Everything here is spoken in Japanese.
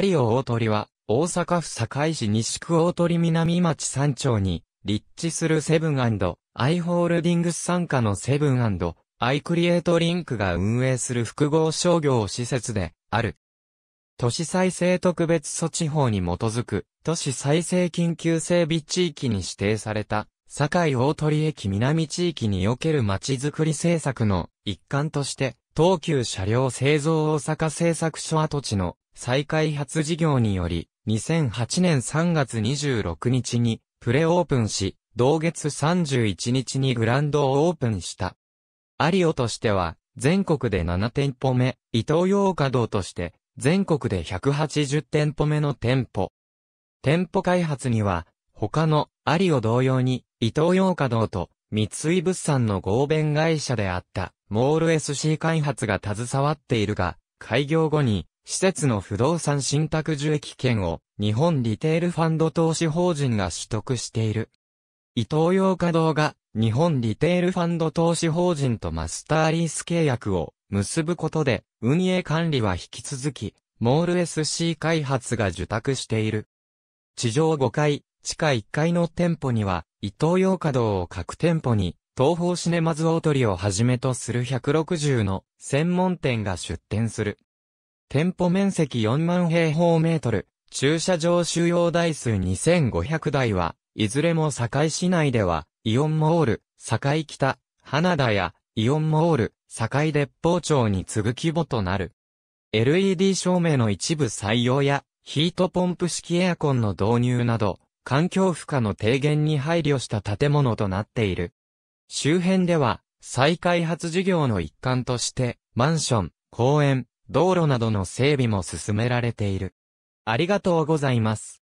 有尾大鳥は、大阪府堺市西区大鳥南町山丁に、立地するセブンアイ・ホールディングス傘下のセブンアイ・クリエイトリンクが運営する複合商業施設で、ある。都市再生特別措置法に基づく、都市再生緊急整備地域に指定された、堺大鳥駅南地域における街づくり政策の一環として、東急車両製造大阪製作所跡地の再開発事業により、2008年3月26日にプレオープンし、同月31日にグランドをオープンした。アリオとしては、全国で7店舗目、伊東洋華堂として、全国で180店舗目の店舗。店舗開発には、他のアリオ同様に、伊東洋華堂と三井物産の合弁会社であった、モール SC 開発が携わっているが、開業後に、施設の不動産信託受益権を日本リテールファンド投資法人が取得している。伊東洋華堂が日本リテールファンド投資法人とマスターリース契約を結ぶことで運営管理は引き続きモール SC 開発が受託している。地上5階、地下1階の店舗には、伊東洋華堂を各店舗に、東方シネマズ大鳥をはじめとする160の専門店が出店する。店舗面積4万平方メートル、駐車場収容台数2500台は、いずれも堺市内では、イオンモール、堺北、花田や、イオンモール、堺鉄砲町に次ぐ規模となる。LED 照明の一部採用や、ヒートポンプ式エアコンの導入など、環境負荷の低減に配慮した建物となっている。周辺では、再開発事業の一環として、マンション、公園、道路などの整備も進められている。ありがとうございます。